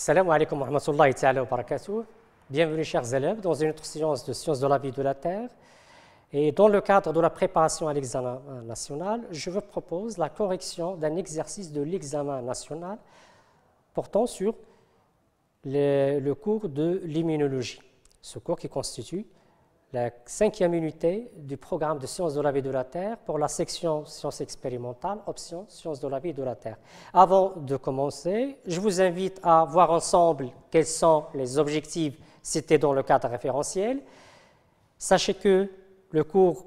Salam alaikum wa rahmatullahi wa barakatuh. Bienvenue, chers élèves, dans une autre séance de sciences de la vie de la Terre. Et dans le cadre de la préparation à l'examen national, je vous propose la correction d'un exercice de l'examen national portant sur le cours de l'immunologie, ce cours qui constitue la cinquième unité du programme de sciences de la vie de la Terre pour la section sciences expérimentales, option sciences de la vie de la Terre. Avant de commencer, je vous invite à voir ensemble quels sont les objectifs cités dans le cadre référentiel. Sachez que le cours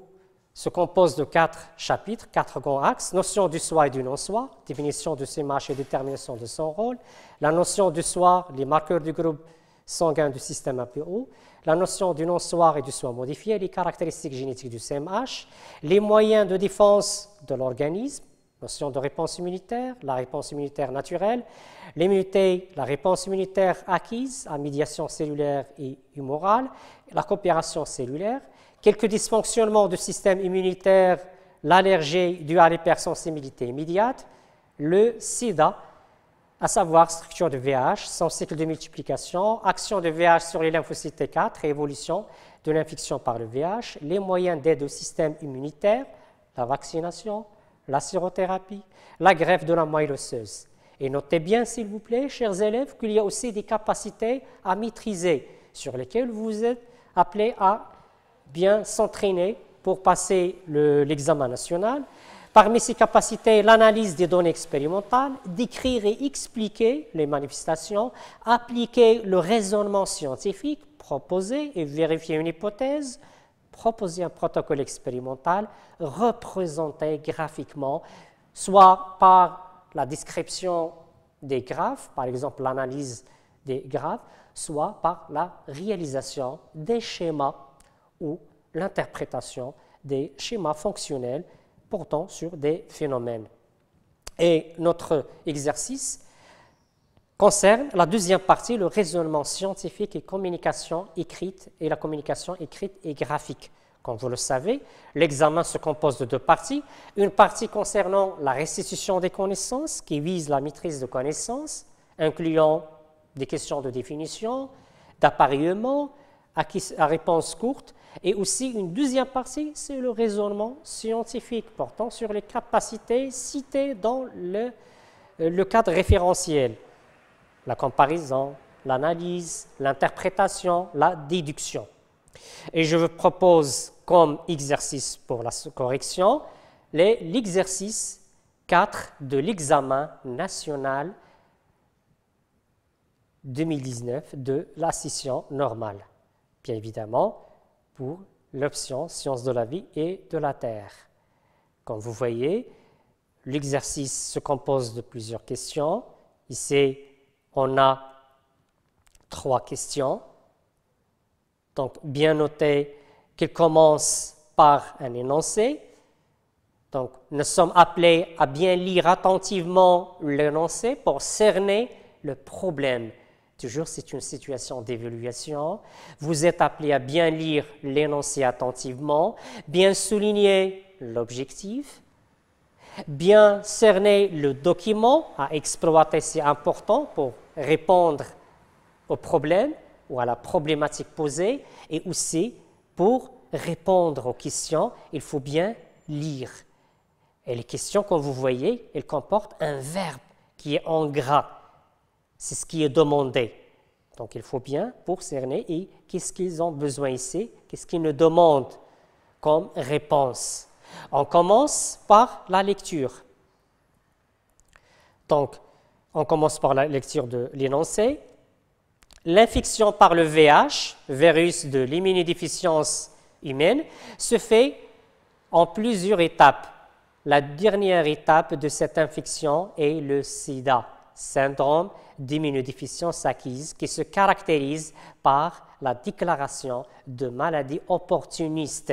se compose de quatre chapitres, quatre grands axes, notion du soi et du non-soi, définition de ses marches et détermination de son rôle, la notion du soi, les marqueurs du groupe sanguin du système APO, la notion du non-soir et du soin modifié, les caractéristiques génétiques du CMH, les moyens de défense de l'organisme, notion de réponse immunitaire, la réponse immunitaire naturelle, l'immunité, la réponse immunitaire acquise à médiation cellulaire et humorale, la coopération cellulaire, quelques dysfonctionnements du système immunitaire, l'allergie due à l'hypersensibilité immédiate, le sida, à savoir structure de VH, son cycle de multiplication, action de VH sur les lymphocytes T4 et évolution de l'infection par le VH, les moyens d'aide au système immunitaire, la vaccination, la sérothérapie, la greffe de la moelle osseuse. Et notez bien, s'il vous plaît, chers élèves, qu'il y a aussi des capacités à maîtriser, sur lesquelles vous êtes appelés à bien s'entraîner pour passer l'examen national. Parmi ces capacités, l'analyse des données expérimentales, décrire et expliquer les manifestations, appliquer le raisonnement scientifique, proposer et vérifier une hypothèse, proposer un protocole expérimental, représenter graphiquement, soit par la description des graphes, par exemple l'analyse des graphes, soit par la réalisation des schémas ou l'interprétation des schémas fonctionnels portant sur des phénomènes. Et notre exercice concerne la deuxième partie, le raisonnement scientifique et communication écrite et la communication écrite et graphique. Comme vous le savez, l'examen se compose de deux parties. Une partie concernant la restitution des connaissances, qui vise la maîtrise de connaissances, incluant des questions de définition, d'appareillement, à, réponse courte. Et aussi une deuxième partie, c'est le raisonnement scientifique portant sur les capacités citées dans le, euh, cadre référentiel. La comparaison, l'analyse, l'interprétation, la déduction. Et je vous propose comme exercice pour la correction l'exercice 4 de l'examen national 2019 de la scission normale bien évidemment, pour l'option sciences de la vie et de la Terre. Comme vous voyez, l'exercice se compose de plusieurs questions. Ici, on a trois questions. Donc, bien noter qu'il commence par un énoncé. Donc, nous sommes appelés à bien lire attentivement l'énoncé pour cerner le problème Toujours, c'est une situation d'évaluation. Vous êtes appelé à bien lire l'énoncé attentivement, bien souligner l'objectif, bien cerner le document à exploiter, c'est important pour répondre au problème ou à la problématique posée, et aussi pour répondre aux questions, il faut bien lire. Et les questions, comme vous voyez, elles comportent un verbe qui est en gras. C'est ce qui est demandé. Donc il faut bien pour cerner et qu'est-ce qu'ils ont besoin ici, qu'est-ce qu'ils nous demandent comme réponse. On commence par la lecture. Donc, on commence par la lecture de l'énoncé. L'infection par le VH, virus de l'immunodéficience humaine, se fait en plusieurs étapes. La dernière étape de cette infection est le sida syndrome d'immunodéficience acquise qui se caractérise par la déclaration de maladies opportunistes.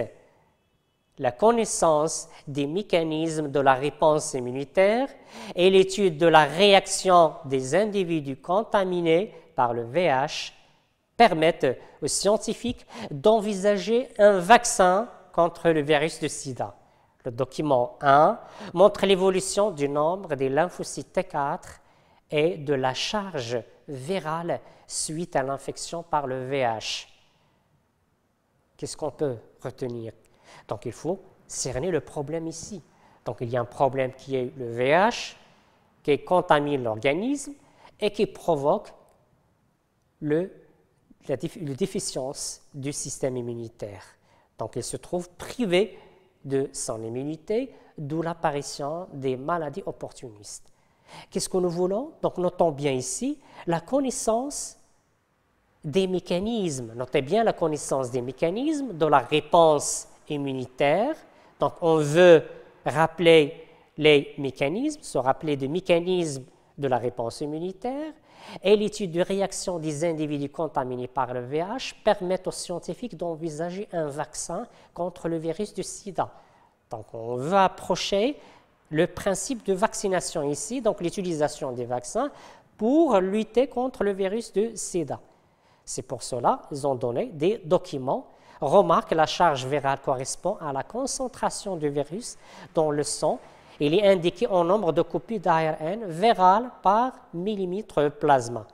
La connaissance des mécanismes de la réponse immunitaire et l'étude de la réaction des individus contaminés par le VH permettent aux scientifiques d'envisager un vaccin contre le virus du sida. Le document 1 montre l'évolution du nombre des lymphocytes T4 et de la charge virale suite à l'infection par le VH. Qu'est-ce qu'on peut retenir Donc il faut cerner le problème ici. Donc il y a un problème qui est le VH, qui contamine l'organisme et qui provoque le, la déficience du système immunitaire. Donc il se trouve privé de son immunité, d'où l'apparition des maladies opportunistes. Qu'est-ce que nous voulons Donc notons bien ici la connaissance des mécanismes. Notez bien la connaissance des mécanismes de la réponse immunitaire. Donc on veut rappeler les mécanismes, se rappeler des mécanismes de la réponse immunitaire. Et l'étude de réaction des individus contaminés par le VIH permet aux scientifiques d'envisager un vaccin contre le virus du sida. Donc on veut approcher le principe de vaccination ici, donc l'utilisation des vaccins pour lutter contre le virus de sida. C'est pour cela qu'ils ont donné des documents. Remarque, la charge virale correspond à la concentration du virus dans le sang. Il est indiqué en nombre de copies d'ARN virales par millilitre plasma.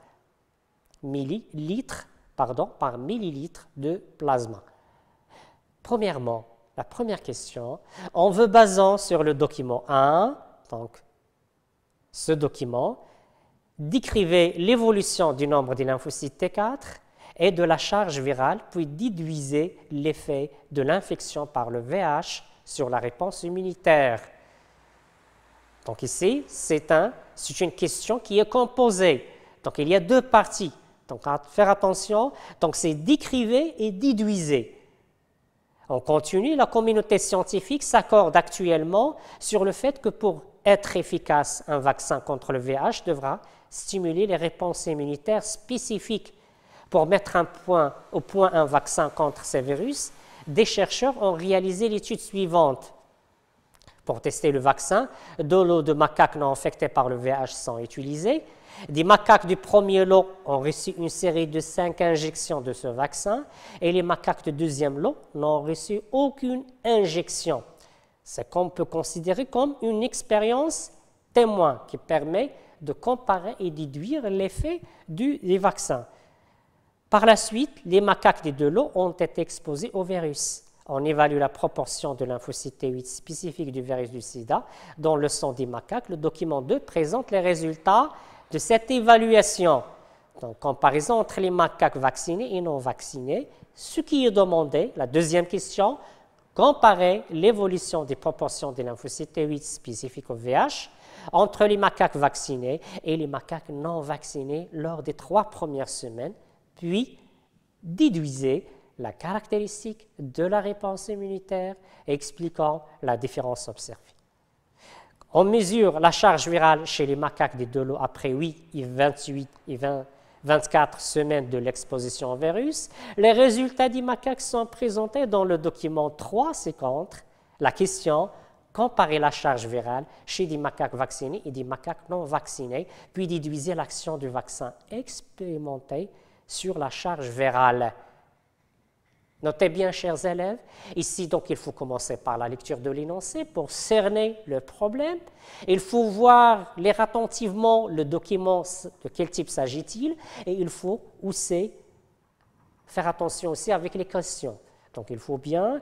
Millilitre, pardon, par millilitre de plasma. Premièrement, la première question, on veut, basant sur le document 1, donc ce document, décrivez l'évolution du nombre des lymphocytes T4 et de la charge virale, puis déduisez l'effet de l'infection par le VH sur la réponse immunitaire. Donc ici, c'est un, une question qui est composée. Donc il y a deux parties. Donc à faire attention, donc c'est décrivez et déduisez. On continu, la communauté scientifique s'accorde actuellement sur le fait que pour être efficace, un vaccin contre le VH devra stimuler les réponses immunitaires spécifiques. Pour mettre un point, au point un vaccin contre ces virus, des chercheurs ont réalisé l'étude suivante. Pour tester le vaccin, de l'eau de macaques non infectés par le VH sont utilisés. Des macaques du premier lot ont reçu une série de cinq injections de ce vaccin et les macaques du deuxième lot n'ont reçu aucune injection. C'est qu'on peut considérer comme une expérience témoin qui permet de comparer et déduire l'effet du vaccins. Par la suite, les macaques des deux lots ont été exposés au virus. On évalue la proportion de t 8 spécifique du virus du sida dans le sang des macaques. Le document 2 présente les résultats de cette évaluation, donc comparaison entre les macaques vaccinés et non vaccinés, ce qui est demandé, la deuxième question, comparer l'évolution des proportions des lymphocytes T8 spécifiques au VH entre les macaques vaccinés et les macaques non vaccinés lors des trois premières semaines, puis déduisez la caractéristique de la réponse immunitaire expliquant la différence observée. On mesure la charge virale chez les macaques des deux lots après 8 et 28 et 24 semaines de l'exposition au virus. Les résultats des macaques sont présentés dans le document 3, c'est contre la question comparer la charge virale chez des macaques vaccinés et des macaques non vaccinés, puis déduisez l'action du vaccin expérimenté sur la charge virale. Notez bien, chers élèves, ici, donc, il faut commencer par la lecture de l'énoncé pour cerner le problème. Il faut voir lire attentivement le document, de quel type s'agit-il, et il faut aussi faire attention aussi avec les questions. Donc, il faut bien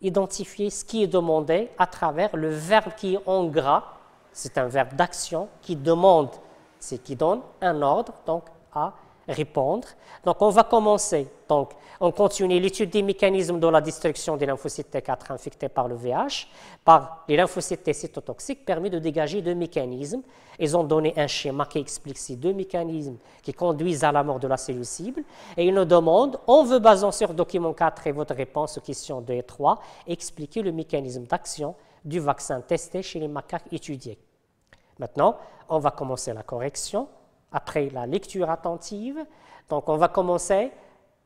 identifier ce qui est demandé à travers le verbe qui est en gras. C'est un verbe d'action qui demande, c'est qui donne un ordre, donc, à répondre. Donc, on va commencer. Donc, on continue l'étude des mécanismes de la destruction des lymphocytes T4 infectés par le VH, par les lymphocytes T cytotoxiques, permet de dégager deux mécanismes. Ils ont donné un schéma qui explique ces deux mécanismes qui conduisent à la mort de la cellule cible. Et ils nous demandent, on veut, basant sur document 4 et votre réponse aux questions 2 et 3, expliquer le mécanisme d'action du vaccin testé chez les macaques étudiés. Maintenant, on va commencer la correction après la lecture attentive. Donc on va commencer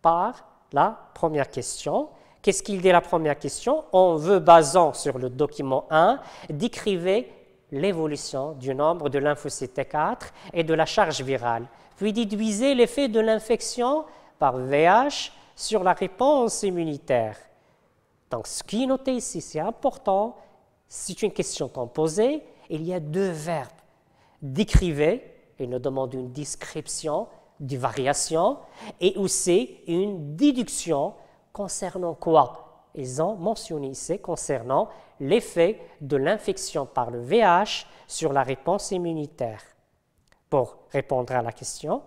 par la première question. Qu'est-ce qu'il dit la première question On veut, basant sur le document 1, décrivez l'évolution du nombre de lymphocytes T4 et de la charge virale, puis déduisez l'effet de l'infection par VH sur la réponse immunitaire. Donc ce qui est noté ici, c'est important, c'est une question composée, il y a deux verbes. Décrivez ils nous demande une description des variations et aussi une déduction concernant quoi Ils ont mentionné ici concernant l'effet de l'infection par le VH sur la réponse immunitaire. Pour répondre à la question,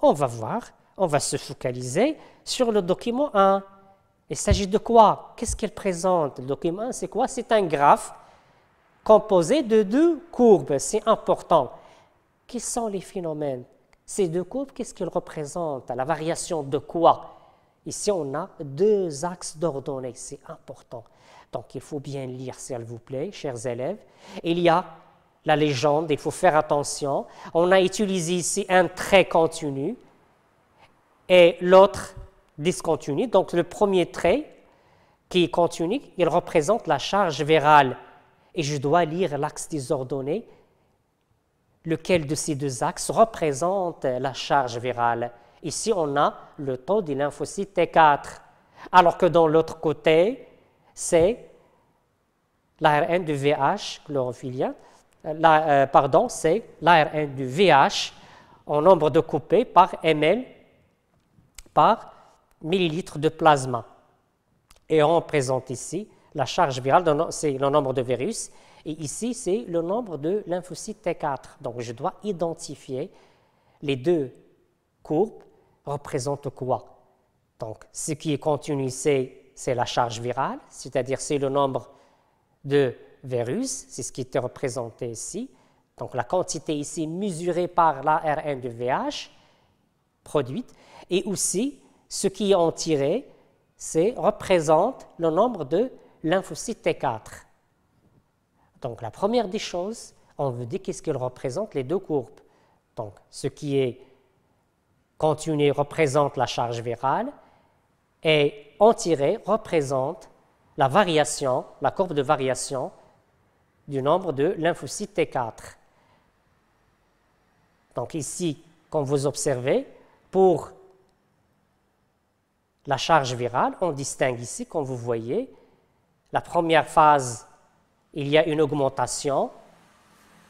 on va voir, on va se focaliser sur le document 1. Il s'agit de quoi Qu'est-ce qu'il présente Le document 1, c'est quoi C'est un graphe composé de deux courbes. C'est important. Quels sont les phénomènes Ces deux courbes, qu'est-ce qu'ils représentent La variation de quoi Ici, on a deux axes d'ordonnées. c'est important. Donc, il faut bien lire, s'il vous plaît, chers élèves. Il y a la légende, il faut faire attention. On a utilisé ici un trait continu et l'autre discontinu. Donc, le premier trait qui est continu, il représente la charge virale. Et je dois lire l'axe ordonnées. Lequel de ces deux axes représente la charge virale Ici, on a le taux des lymphocyte T4, alors que dans l'autre côté, c'est l'ARN du VH, chlorophyllien, euh, pardon, c'est l'ARN du VH en nombre de coupés par ml par millilitre de plasma. Et on représente ici la charge virale, c'est le nombre de virus. Et ici, c'est le nombre de lymphocytes T4. Donc, je dois identifier les deux courbes représentent quoi. Donc, ce qui est continu, ici, c'est la charge virale, c'est-à-dire c'est le nombre de virus, c'est ce qui est représenté ici. Donc, la quantité ici mesurée par l'ARN du VH produite, et aussi ce qui est en tiré, c'est représente le nombre de lymphocyte T4. Donc la première des choses, on veut dire qu'est-ce qu'elle représente les deux courbes. Donc ce qui est continué représente la charge virale et en tiré représente la variation, la courbe de variation du nombre de lymphocytes T4. Donc ici, comme vous observez, pour la charge virale, on distingue ici, comme vous voyez, la première phase, il y a une augmentation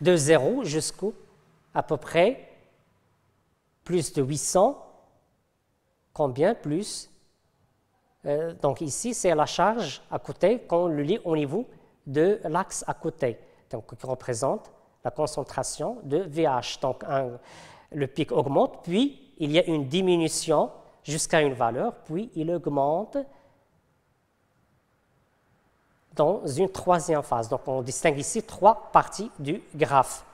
de 0 jusqu'à à peu près plus de 800. Combien plus euh, Donc ici, c'est la charge à côté qu'on le lit au niveau de l'axe à côté, donc qui représente la concentration de VH. Donc le pic augmente, puis il y a une diminution jusqu'à une valeur, puis il augmente dans une troisième phase. Donc on distingue ici trois parties du graphe.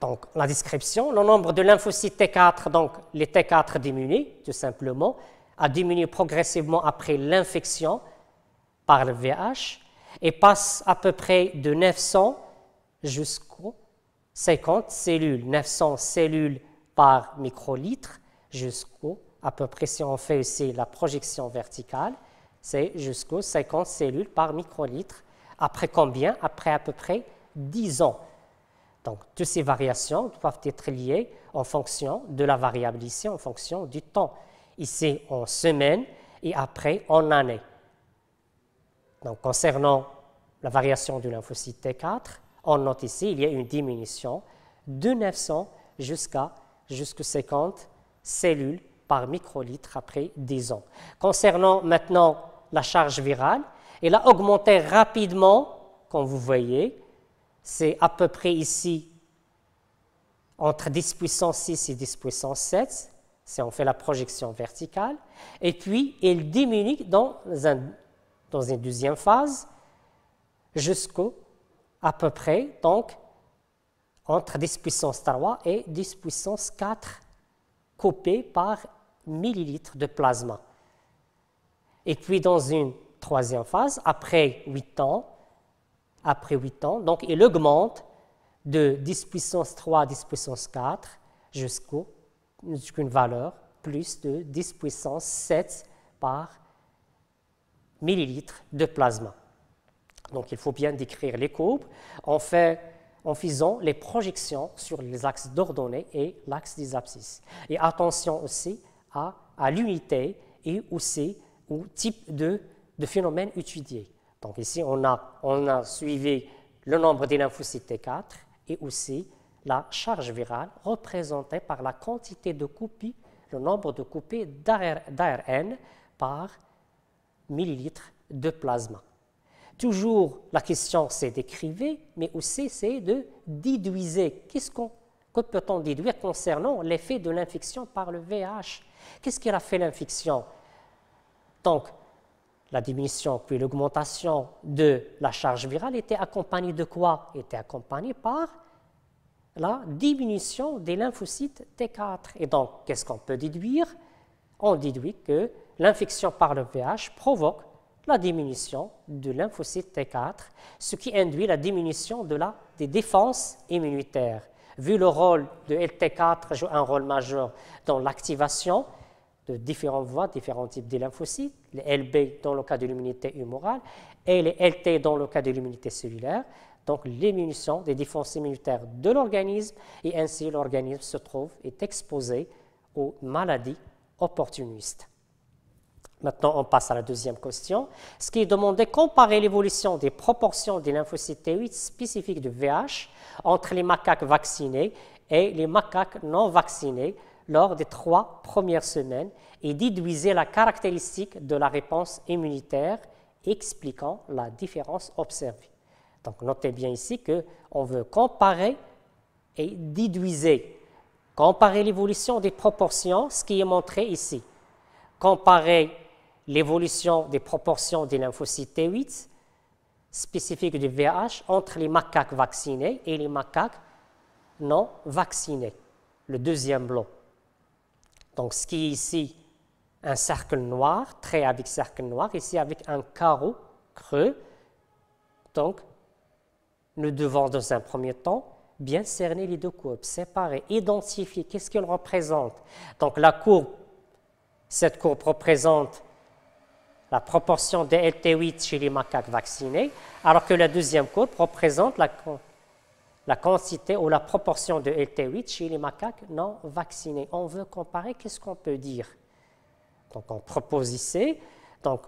Donc la description, le nombre de lymphocytes T4, donc les T4 diminuent tout simplement, a diminué progressivement après l'infection par le VH et passe à peu près de 900 jusqu'aux 50 cellules, 900 cellules par microlitre jusqu'au à peu près si on fait ici la projection verticale, c'est jusqu'aux 50 cellules par microlitre. Après combien Après à peu près 10 ans. Donc, toutes ces variations doivent être liées en fonction de la variable ici, en fonction du temps. Ici, en semaine et après en année. Donc, concernant la variation du lymphocyte T4, on note ici il y a une diminution de 900 jusqu'à 50 cellules par microlitre après 10 ans. Concernant maintenant la charge virale. Et a augmenté rapidement, comme vous voyez, c'est à peu près ici entre 10 puissance 6 et 10 puissance 7, si on fait la projection verticale. Et puis, elle diminue dans, dans une deuxième phase jusqu'au peu près, donc, entre 10 puissance 3 et 10 puissance 4 coupé par millilitres de plasma. Et puis dans une troisième phase, après 8 ans, après 8 ans, donc il augmente de 10 puissance 3 à 10 puissance 4 jusqu'à une valeur plus de 10 puissance 7 par millilitre de plasma. Donc il faut bien décrire les courbes en, en faisant les projections sur les axes d'ordonnées et l'axe des abscisses. Et attention aussi à, à l'unité et aussi ou type de, de phénomène étudié. Donc ici, on a, suivi le nombre des lymphocytes T4 et aussi la charge virale représentée par la quantité de copies, le nombre de copies d'ARN par millilitre de plasma. Toujours, la question c'est d'écriver, mais aussi c'est de déduiser. Qu'est-ce que peut-on déduire concernant l'effet de l'infection par le VH Qu'est-ce qu'il a fait l'infection donc, la diminution puis l'augmentation de la charge virale était accompagnée de quoi Était accompagnée par la diminution des lymphocytes T4. Et donc, qu'est-ce qu'on peut déduire On déduit que l'infection par le VH provoque la diminution du lymphocyte T4, ce qui induit la diminution de la, des défenses immunitaires. Vu le rôle de LT4 joue un rôle majeur dans l'activation de différents voies, différents types de lymphocytes, les LB dans le cas de l'immunité humorale et les LT dans le cas de l'immunité cellulaire, donc les des défenses immunitaires de l'organisme, et ainsi l'organisme se trouve, est exposé aux maladies opportunistes. Maintenant, on passe à la deuxième question. Ce qui est demandé, comparer l'évolution des proportions des lymphocytes T8 spécifiques de VH entre les macaques vaccinés et les macaques non vaccinés lors des trois premières semaines et déduisez la caractéristique de la réponse immunitaire expliquant la différence observée. Donc notez bien ici qu'on veut comparer et déduisez. Comparer l'évolution des proportions, ce qui est montré ici. Comparer l'évolution des proportions des lymphocytes T8 spécifiques du VH entre les macaques vaccinés et les macaques non vaccinés. Le deuxième bloc. Donc, ce qui est ici un cercle noir, trait avec cercle noir, ici avec un carreau creux. Donc, nous devons, dans un premier temps, bien cerner les deux courbes, séparer, identifier qu'est-ce qu'elles représentent. Donc, la courbe, cette courbe représente la proportion des LT8 chez les macaques vaccinés, alors que la deuxième courbe représente la la quantité ou la proportion de LT8 chez les macaques non vaccinés. On veut comparer, qu'est-ce qu'on peut dire Donc on propose ici, donc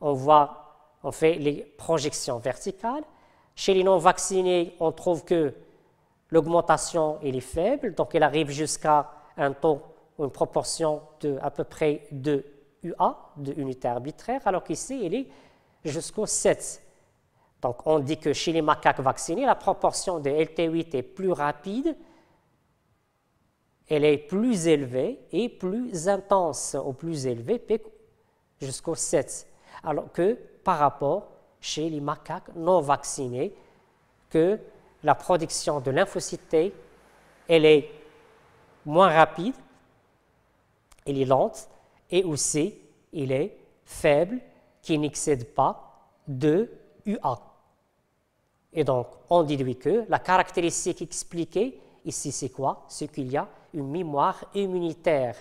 on voit, on fait les projections verticales. Chez les non vaccinés, on trouve que l'augmentation est faible, donc elle arrive jusqu'à un taux ou une proportion de à peu près 2 UA, de unité arbitraire, alors qu'ici elle est jusqu'au 7. Donc on dit que chez les macaques vaccinés, la proportion de LT8 est plus rapide, elle est plus élevée et plus intense, au plus élevé, jusqu'au 7, alors que par rapport chez les macaques non vaccinés, que la production de lymphocytes elle est moins rapide, elle est lente, et aussi, elle est faible, qui n'excède pas de UA. Et donc, on déduit que la caractéristique expliquée ici, c'est quoi C'est qu'il y a une mémoire immunitaire.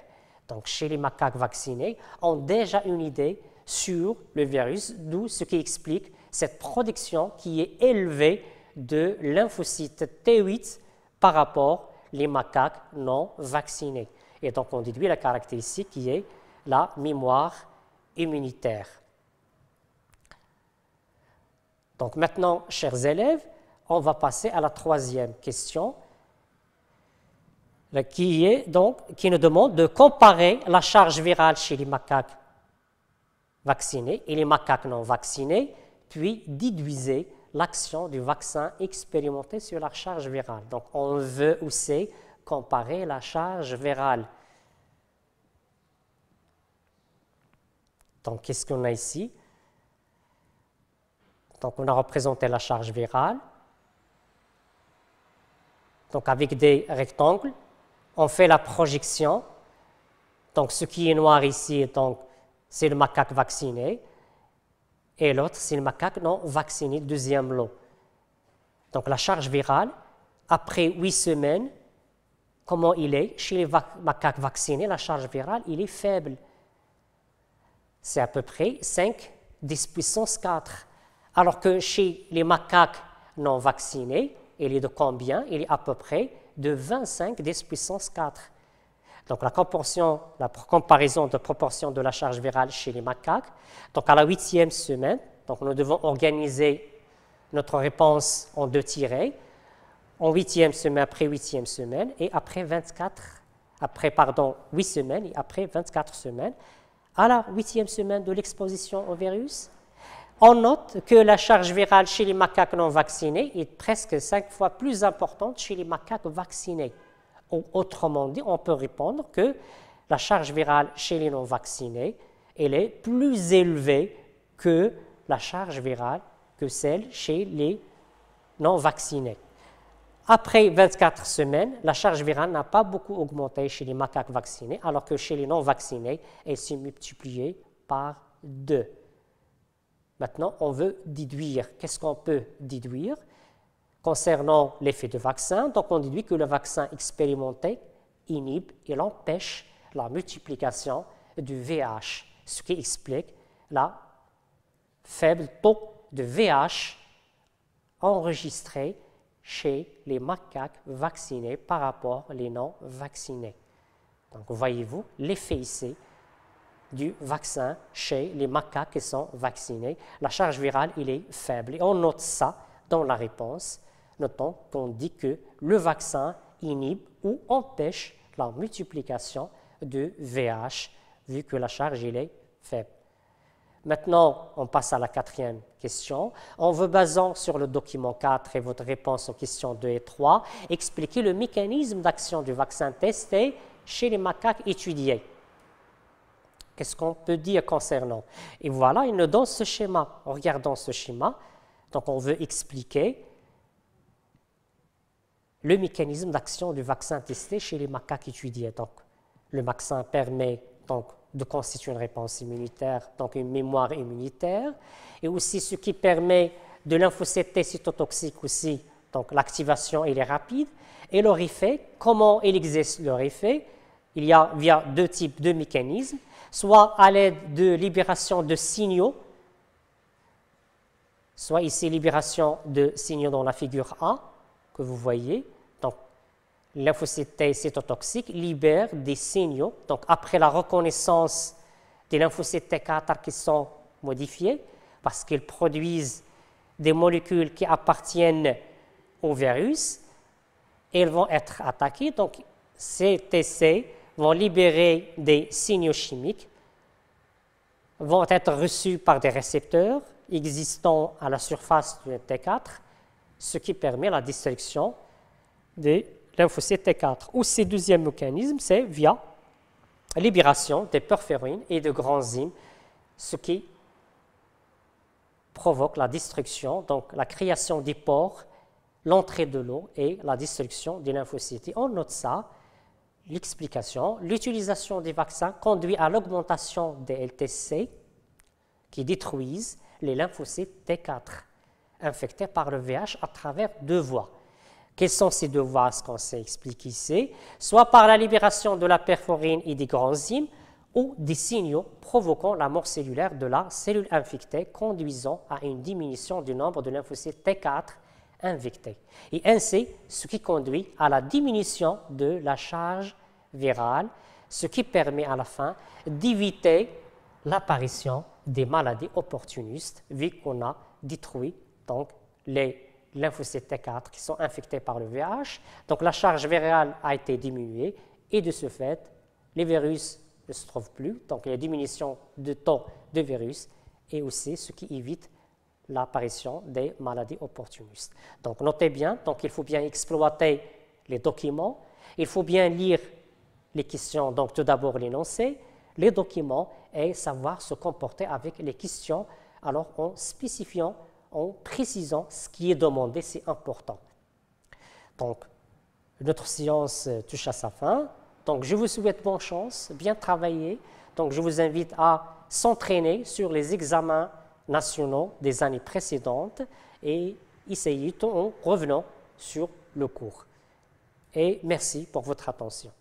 Donc, chez les macaques vaccinés, ont déjà une idée sur le virus, d'où ce qui explique cette production qui est élevée de lymphocytes T8 par rapport les macaques non vaccinés. Et donc on déduit la caractéristique qui est la mémoire immunitaire. Donc maintenant, chers élèves, on va passer à la troisième question, euh, qui, est donc, qui nous demande de comparer la charge virale chez les macaques vaccinés et les macaques non vaccinés, puis déduisez l'action du vaccin expérimenté sur la charge virale. Donc on veut aussi comparer la charge virale. Donc qu'est-ce qu'on a ici donc on a représenté la charge virale. Donc avec des rectangles, on fait la projection. Donc ce qui est noir ici, c'est le macaque vacciné, et l'autre c'est le macaque non vacciné, deuxième lot. Donc la charge virale, après huit semaines, comment il est Chez les macaques vaccinés, la charge virale, il est faible. C'est à peu près 5 10 puissance 4. Alors que chez les macaques non vaccinés, il est de combien Il est à peu près de 25 10 puissance 4. Donc la, comparaison de proportion de la charge virale chez les macaques. Donc à la huitième semaine, donc nous devons organiser notre réponse en deux tirées, en huitième semaine, après huitième semaine, et après 24, après, pardon, huit semaines, et après 24 semaines, à la huitième semaine de l'exposition au virus, on note que la charge virale chez les macaques non vaccinés est presque cinq fois plus importante chez les macaques vaccinés. Autrement dit, on peut répondre que la charge virale chez les non vaccinés est plus élevée que la charge virale que celle chez les non vaccinés. Après 24 semaines, la charge virale n'a pas beaucoup augmenté chez les macaques vaccinés, alors que chez les non vaccinés, elle s'est multipliée par deux. Maintenant, on veut déduire. Qu'est-ce qu'on peut déduire concernant l'effet de vaccin Donc, on déduit que le vaccin expérimenté inhibe et empêche la multiplication du VH, ce qui explique la faible taux de VH enregistré chez les macaques vaccinés par rapport aux non vaccinés. Donc, voyez-vous, l'effet ici du vaccin chez les macaques qui sont vaccinés. La charge virale, il est faible. Et on note ça dans la réponse. Notons qu'on dit que le vaccin inhibe ou empêche la multiplication de VH, vu que la charge, il est faible. Maintenant, on passe à la quatrième question. En vous basant sur le document 4 et votre réponse aux questions 2 et 3, expliquez le mécanisme d'action du vaccin testé chez les macaques étudiés. Qu'est-ce qu'on peut dire concernant Et voilà, il nous donne ce schéma. En regardant ce schéma, donc on veut expliquer le mécanisme d'action du vaccin testé chez les macaques étudiés. Donc, le vaccin permet donc, de constituer une réponse immunitaire, donc une mémoire immunitaire, et aussi ce qui permet de lymphocyte cytotoxique aussi, donc l'activation est rapide, et leur effet, comment il existe leur effet, il y a via deux types de mécanismes soit à l'aide de libération de signaux, soit ici libération de signaux dans la figure A que vous voyez. Donc, lymphocytes T libère des signaux. Donc, après la reconnaissance des lymphocytes T4 qui sont modifiés, parce qu'ils produisent des molécules qui appartiennent au virus, ils vont être attaqués, Donc, ces TC vont libérer des signaux chimiques, vont être reçus par des récepteurs existants à la surface du T4, ce qui permet la destruction des lymphocytes T4. Ou ce deuxième mécanisme, c'est via libération des perforines et de granzymes, ce qui provoque la destruction, donc la création des pores, l'entrée de l'eau et la destruction des lymphocytes. on note ça l'explication, l'utilisation des vaccins conduit à l'augmentation des LTC qui détruisent les lymphocytes T4 infectés par le VH à travers deux voies. Quelles sont ces deux voies, ce qu'on s'est expliqué ici Soit par la libération de la perforine et des granzymes, ou des signaux provoquant la mort cellulaire de la cellule infectée, conduisant à une diminution du nombre de lymphocytes T4 et ainsi, ce qui conduit à la diminution de la charge virale, ce qui permet à la fin d'éviter l'apparition des maladies opportunistes, vu qu'on a détruit donc, les lymphocytes T4 qui sont infectés par le VIH. Donc la charge virale a été diminuée et de ce fait, les virus ne se trouvent plus. Donc il y a diminution de temps de virus et aussi ce qui évite l'apparition des maladies opportunistes. Donc notez bien, donc il faut bien exploiter les documents, il faut bien lire les questions, donc tout d'abord l'énoncé, les documents et savoir se comporter avec les questions, alors en spécifiant, en précisant ce qui est demandé, c'est important. Donc, notre science euh, touche à sa fin. Donc, je vous souhaite bonne chance, bien travailler. Donc, je vous invite à s'entraîner sur les examens nationaux des années précédentes et essayons en revenant sur le cours. Et merci pour votre attention.